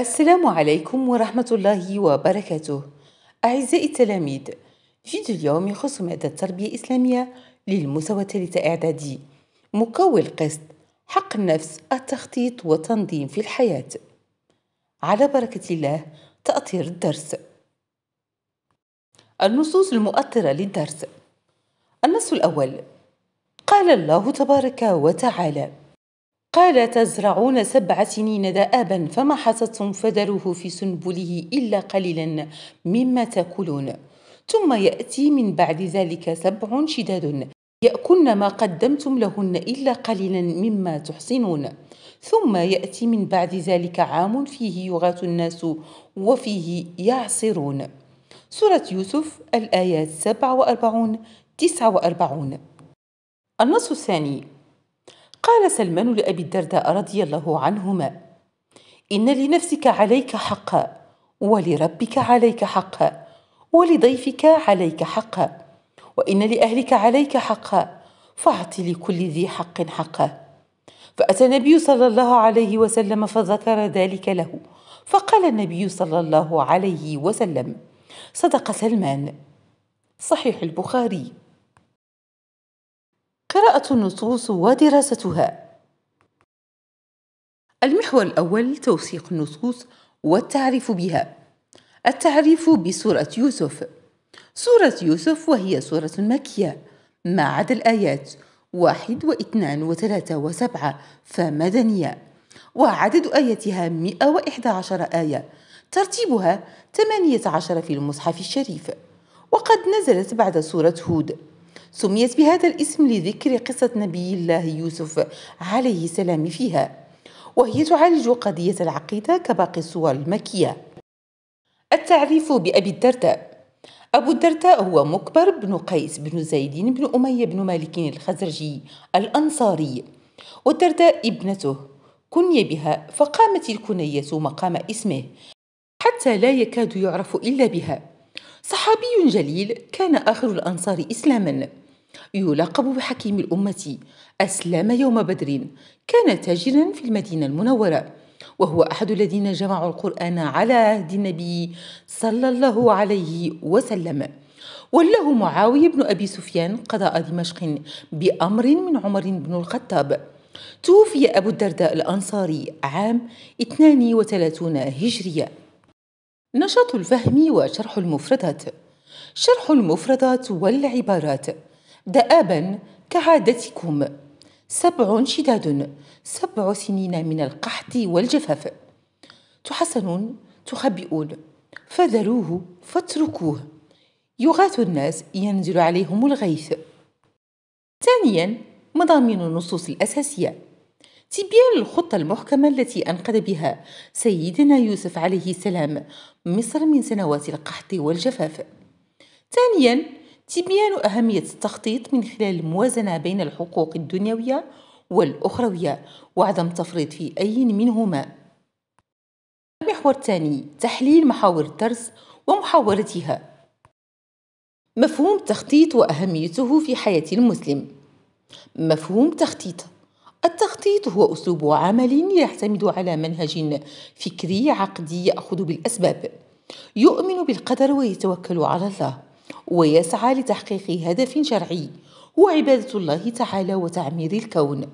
السلام عليكم ورحمة الله وبركاته أعزائي التلاميذ فيديو اليوم يخص مادة التربية الإسلامية الثالث إعدادي مكون قسط حق النفس التخطيط والتنظيم في الحياة على بركة الله تأطير الدرس النصوص المؤطرة للدرس النص الأول قال الله تبارك وتعالى قال تزرعون سبع سنين دابا فما حصدتم فذروه في سنبله إلا قليلا مما تأكلون ثم يأتي من بعد ذلك سبع شداد يأكلن ما قدمتم لهن إلا قليلا مما تحصنون ثم يأتي من بعد ذلك عام فيه يغاث الناس وفيه يعصرون سورة يوسف الآيات 47 49 النص الثاني قال سلمان لأبي الدرداء رضي الله عنهما إن لنفسك عليك حقا ولربك عليك حقا ولضيفك عليك حقا وإن لأهلك عليك حقا فاعط لكل ذي حق حقه فأتى النبي صلى الله عليه وسلم فذكر ذلك له فقال النبي صلى الله عليه وسلم صدق سلمان صحيح البخاري قراءة النصوص ودراستها المحور الأول توثيق النصوص والتعريف بها التعريف بسورة يوسف سورة يوسف وهي سورة مكية ما عدا الآيات واحد واثنان وثلاثة وسبعة فمدنية وعدد آياتها 111 آية ترتيبها 18 في المصحف الشريف وقد نزلت بعد سورة هود سميت بهذا الاسم لذكر قصة نبي الله يوسف عليه السلام فيها وهي تعالج قضية العقيدة كباقي الصور المكية التعريف بأبي الدرداء أبو الدرداء هو مكبر بن قيس بن زيد بن أمية بن مالك الخزرجي الأنصاري والدرداء ابنته كني بها فقامت الكنية مقام اسمه حتى لا يكاد يعرف إلا بها صحابي جليل كان آخر الأنصار إسلاما يلقب بحكيم الأمة أسلم يوم بدر كان تاجرا في المدينة المنورة وهو أحد الذين جمعوا القرآن على عهد النبي صلى الله عليه وسلم وله معاوية بن أبي سفيان قضاء دمشق بأمر من عمر بن الخطاب توفي أبو الدرداء الأنصاري عام 32 هجرية نشاط الفهم وشرح المفردات شرح المفردات والعبارات دآبا كعادتكم سبع شداد سبع سنين من القحط والجفاف تحسنون تخبئون فذروه فاتركوه يغاث الناس ينزل عليهم الغيث ثانيا مضامين النصوص الأساسية تبيان الخطة المحكمة التي أنقذ بها سيدنا يوسف عليه السلام مصر من سنوات القحط والجفاف ثانيا تبيان أهمية التخطيط من خلال الموازنة بين الحقوق الدنيوية والأخروية وعدم التفريط في أي منهما. المحور الثاني تحليل محاور الدرس ومحاورتها. مفهوم التخطيط وأهميته في حياة المسلم. مفهوم التخطيط التخطيط هو أسلوب عمل يعتمد على منهج فكري عقدي يأخذ بالأسباب. يؤمن بالقدر ويتوكل على الله. ويسعى لتحقيق هدف شرعي هو عبادة الله تعالى وتعمير الكون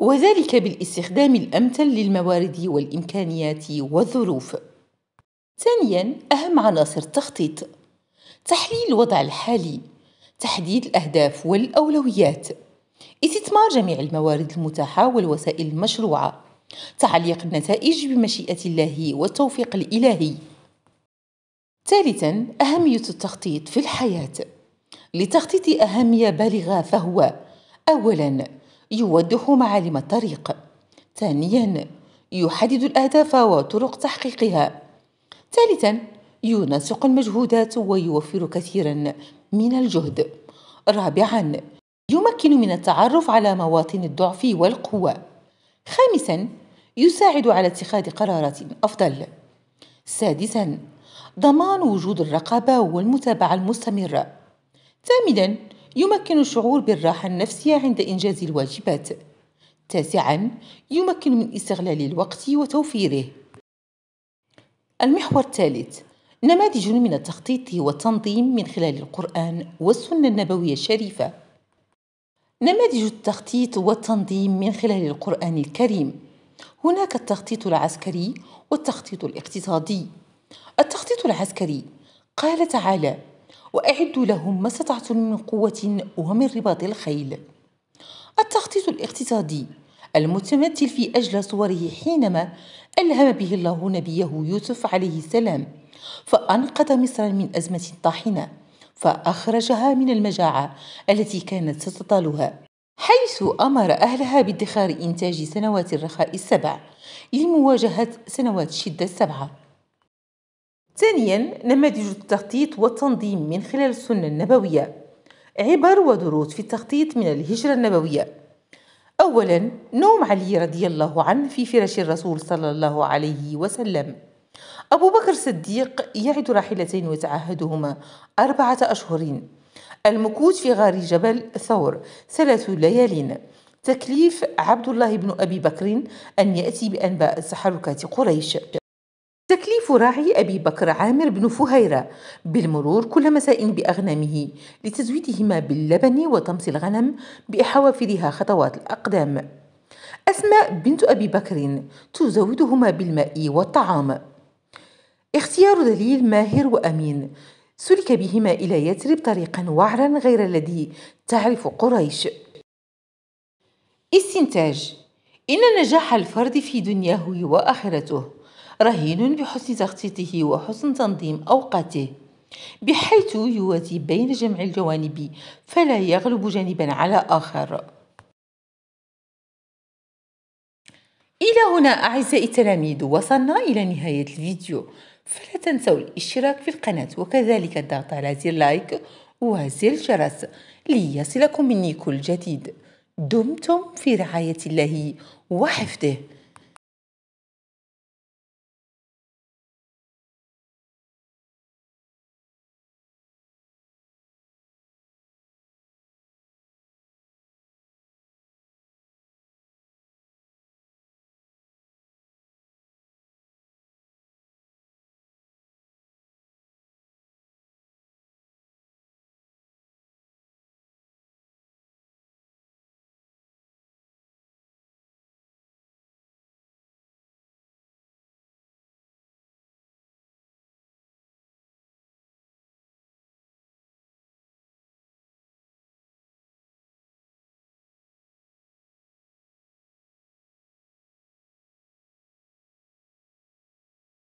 وذلك بالاستخدام الأمثل للموارد والإمكانيات والظروف ثانيا أهم عناصر التخطيط تحليل الوضع الحالي تحديد الأهداف والأولويات استثمار جميع الموارد المتاحة والوسائل المشروعة تعليق النتائج بمشيئة الله والتوفيق الإلهي ثالثا أهمية التخطيط في الحياة للتخطيط أهمية بالغة فهو أولا يوضح معالم الطريق ثانيا يحدد الأهداف وطرق تحقيقها ثالثا ينسق المجهودات ويوفر كثيرا من الجهد رابعا يمكن من التعرف على مواطن الضعف والقوة خامسا يساعد على اتخاذ قرارات أفضل سادسا ضمان وجود الرقابة والمتابعة المستمرة. ثامناً يمكن الشعور بالراحة النفسية عند إنجاز الواجبات. تاسعاً يمكن من استغلال الوقت وتوفيره. المحور الثالث نماذج من التخطيط والتنظيم من خلال القرآن والسنة النبوية الشريفة. نماذج التخطيط والتنظيم من خلال القرآن الكريم هناك التخطيط العسكري والتخطيط الاقتصادي العسكري قال تعالى وأعدوا لهم ما استطعتم من قوة ومن رباط الخيل التخطيط الاقتصادي المتمثل في أجل صوره حينما ألهم به الله نبيه يوسف عليه السلام فأنقذ مصر من أزمة طاحنة فأخرجها من المجاعة التي كانت ستطالها حيث أمر أهلها بادخار إنتاج سنوات الرخاء السبع لمواجهة سنوات الشدة السبعة ثانيا نماذج التخطيط والتنظيم من خلال السنة النبوية عبر ودروس في التخطيط من الهجرة النبوية أولا نوم علي رضي الله عنه في فراش الرسول صلى الله عليه وسلم أبو بكر الصديق يعد راحلتين وتعهدهما أربعة أشهر المكوت في غار جبل ثور ثلاث ليال تكليف عبد الله بن أبي بكر أن يأتي بأنباء تحركات قريش تكليف راعي أبي بكر عامر بن فهيرة بالمرور كل مساء بأغنامه لتزويدهما باللبن وطمس الغنم بحوافرها خطوات الأقدام أسماء بنت أبي بكر تزودهما بالماء والطعام اختيار دليل ماهر وأمين سلك بهما إلى يثرب طريقا وعرا غير الذي تعرف قريش استنتاج إن نجاح الفرد في دنياه وآخرته رهين بحسن تخطيطه وحسن تنظيم أوقاته بحيث يوازي بين جمع الجوانب فلا يغلب جانبا على آخر إلى هنا أعزائي التلاميذ وصلنا إلى نهاية الفيديو فلا تنسوا الاشتراك في القناة وكذلك الضغط على زر لايك وزر الجرس ليصلكم مني كل جديد دمتم في رعاية الله وحفظه